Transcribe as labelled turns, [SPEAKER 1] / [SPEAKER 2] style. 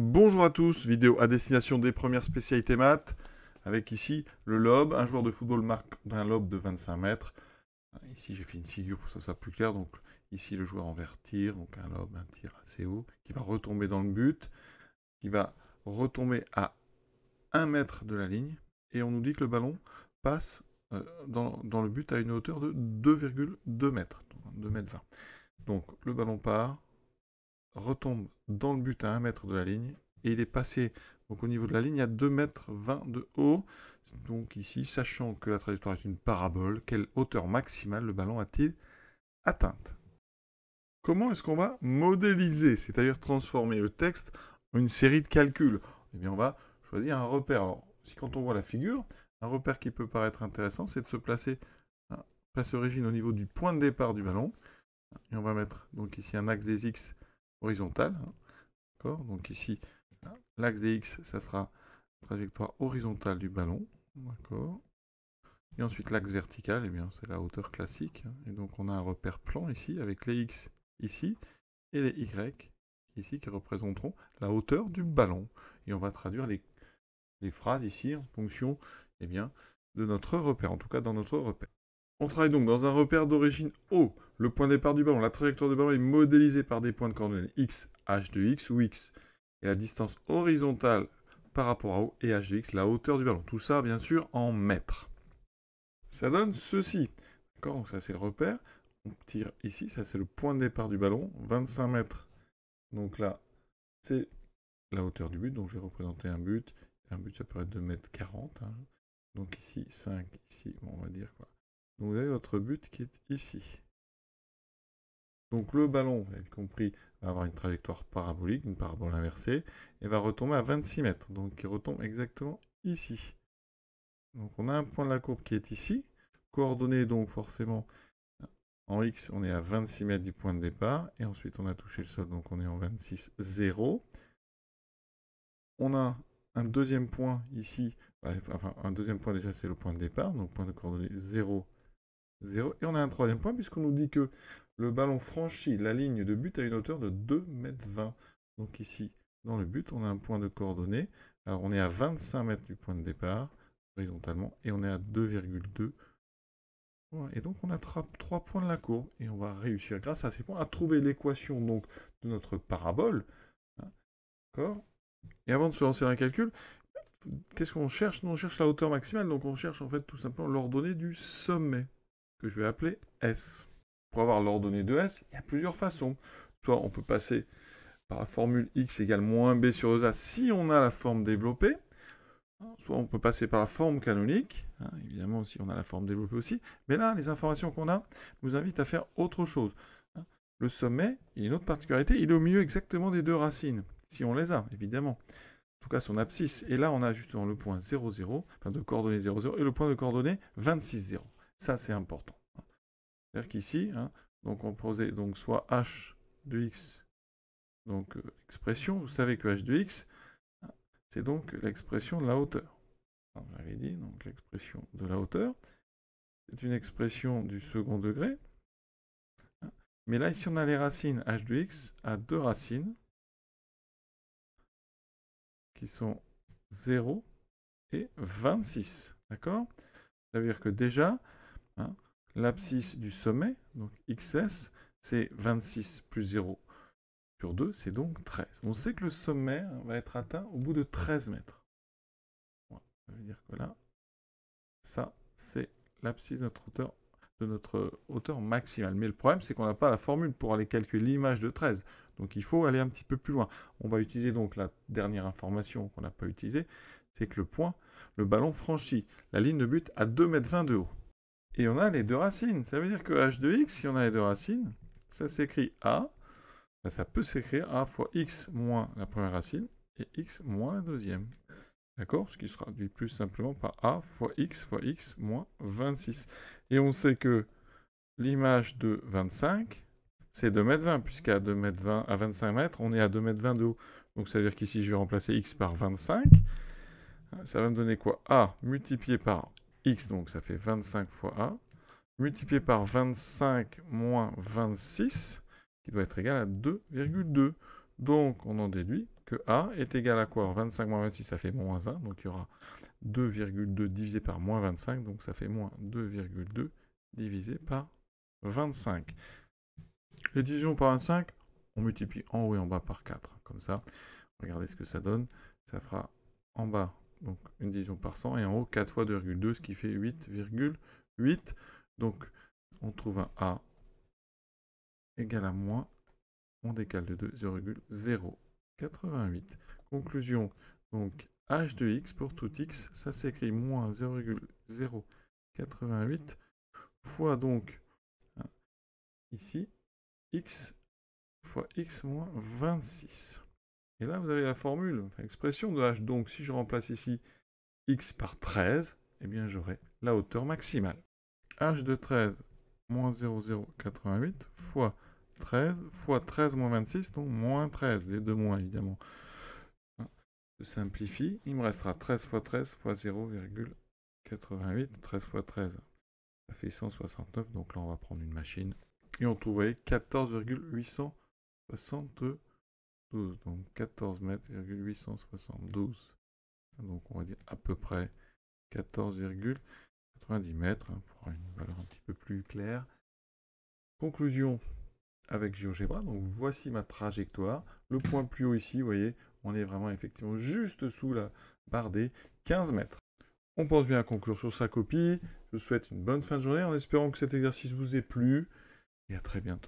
[SPEAKER 1] Bonjour à tous, vidéo à destination des premières spécialités maths, avec ici le lobe, un joueur de football marque d'un lobe de 25 mètres. Ici j'ai fait une figure pour que ça soit plus clair, donc ici le joueur en vert tire, donc un lobe, un tir assez haut, qui va retomber dans le but, qui va retomber à 1 mètre de la ligne, et on nous dit que le ballon passe euh, dans, le but à une hauteur de 2,2 mètres, 2 mètres 20. Donc le ballon part, retombe dans le but à 1 mètre de la ligne et il est passé au niveau de la ligne à 2 mètres 20 de haut. Donc ici, sachant que la trajectoire est une parabole, quelle hauteur maximale le ballon a-t-il atteinte Comment est-ce qu'on va modéliser, c'est-à-dire transformer le texte en une série de calculs Eh bien, on va choisir un repère. Alors, si quand on voit la figure, un repère qui peut paraître intéressant, c'est de se placer hein, place origine au niveau du point de départ du ballon. Et on va mettre donc ici un axe des X horizontale. Hein. D'accord Donc ici, l'axe des X, ça sera la trajectoire horizontale du ballon. D'accord Et ensuite, l'axe vertical, eh bien, c'est la hauteur classique. Hein. et donc, on a un repère plan ici, avec les X ici, et les Y ici, qui représenteront la hauteur du ballon. Et on va traduire les, les phrases ici en fonction eh bien, de notre repère, en tout cas dans notre repère. On travaille donc dans un repère d'origine O. Le point de départ du ballon, la trajectoire du ballon est modélisée par des points de coordonnées x, h de x ou x. Et la distance horizontale par rapport à O et h de x, la hauteur du ballon. Tout ça, bien sûr, en mètres. Ça donne ceci. D'accord Donc ça, c'est le repère. On tire ici, ça, c'est le point de départ du ballon, 25 mètres. Donc là, c'est la hauteur du but. Donc je vais représenter un but. Un but, ça peut être 2 mètres 40. Hein. Donc ici, 5. Ici, on va dire quoi donc vous avez votre but qui est ici. Donc le ballon, y compris, va avoir une trajectoire parabolique, une parabole inversée, et va retomber à 26 mètres. Donc il retombe exactement ici. Donc on a un point de la courbe qui est ici. coordonnée donc forcément en X, on est à 26 mètres du point de départ. Et ensuite on a touché le sol, donc on est en 26, 0. On a un deuxième point ici, enfin un deuxième point déjà c'est le point de départ, donc point de coordonnée 0, et on a un troisième point puisqu'on nous dit que le ballon franchit la ligne de but à une hauteur de 2,20 m. Donc ici, dans le but, on a un point de coordonnée. Alors on est à 25 mètres du point de départ, horizontalement, et on est à 2,2 et donc on attrape trois points de la courbe et on va réussir grâce à ces points à trouver l'équation de notre parabole. Hein, et avant de se lancer dans un calcul, qu'est-ce qu'on cherche on cherche la hauteur maximale, donc on cherche en fait tout simplement l'ordonnée du sommet que je vais appeler S. Pour avoir l'ordonnée de S, il y a plusieurs façons. Soit on peut passer par la formule x égale moins b sur 2a e si on a la forme développée, soit on peut passer par la forme canonique, hein, évidemment si on a la forme développée aussi, mais là, les informations qu'on a nous invitent à faire autre chose. Hein. Le sommet, il y a une autre particularité, il est au milieu exactement des deux racines, si on les a, évidemment. En tout cas, son abscisse. Et là, on a justement le point 0,0 enfin de coordonnées 0,0 et le point de coordonnées 26, 0. Ça, c'est important. Hein. C'est-à-dire qu'ici, hein, donc on posait donc soit h de x, donc euh, expression, vous savez que h de x, hein, c'est donc l'expression de la hauteur. J'avais dit, donc l'expression de la hauteur, c'est une expression du second degré. Mais là, ici, on a les racines. h de x a deux racines qui sont 0 et 26. D'accord cest à dire que déjà, Hein. L'abscisse du sommet, donc XS, c'est 26 plus 0 sur 2, c'est donc 13. On sait que le sommet hein, va être atteint au bout de 13 mètres. Ça dire que là, ça, c'est l'abscisse de notre hauteur de notre hauteur maximale. Mais le problème, c'est qu'on n'a pas la formule pour aller calculer l'image de 13. Donc il faut aller un petit peu plus loin. On va utiliser donc la dernière information qu'on n'a pas utilisée, c'est que le point, le ballon franchit la ligne de but à 2,20 m de haut. Et on a les deux racines. Ça veut dire que h de x, si on a les deux racines, ça s'écrit a. Ben, ça peut s'écrire a fois x moins la première racine et x moins la deuxième. D'accord Ce qui se traduit plus simplement par a fois x fois x moins 26. Et on sait que l'image de 25, c'est 2m20, puisqu'à à 25 mètres, on est à 2m20 de haut. Donc ça veut dire qu'ici, je vais remplacer x par 25. Ça va me donner quoi A multiplié par donc ça fait 25 fois a, multiplié par 25 moins 26, qui doit être égal à 2,2. Donc on en déduit que a est égal à quoi Alors 25 moins 26, ça fait moins 1, donc il y aura 2,2 divisé par moins 25, donc ça fait moins 2,2 divisé par 25. Les divisions par 25, on multiplie en haut et en bas par 4, comme ça. Regardez ce que ça donne. Ça fera en bas donc une division par 100, et en haut 4 fois 2,2, ce qui fait 8,8. Donc on trouve un A égal à moins, on décale de 2, 0,088. Conclusion, donc h de x pour tout x, ça s'écrit moins 0,088 fois donc hein, ici x fois x moins 26. Et là, vous avez la formule, l'expression de h. Donc, si je remplace ici x par 13, eh bien, j'aurai la hauteur maximale. h de 13 moins 0,088 fois 13 fois 13 moins 26, donc moins 13, les deux moins évidemment. Je simplifie, il me restera 13 fois 13 fois 0,88, 13 fois 13, ça fait 169, donc là on va prendre une machine, et on trouverait 14,862 donc 14 mètres, Donc on va dire à peu près 14,90 mètres hein, pour une valeur un petit peu plus claire. Conclusion avec GeoGebra. Donc voici ma trajectoire. Le point plus haut ici, vous voyez, on est vraiment effectivement juste sous la barre des 15 mètres. On pense bien à conclure sur sa copie. Je vous souhaite une bonne fin de journée en espérant que cet exercice vous ait plu et à très bientôt.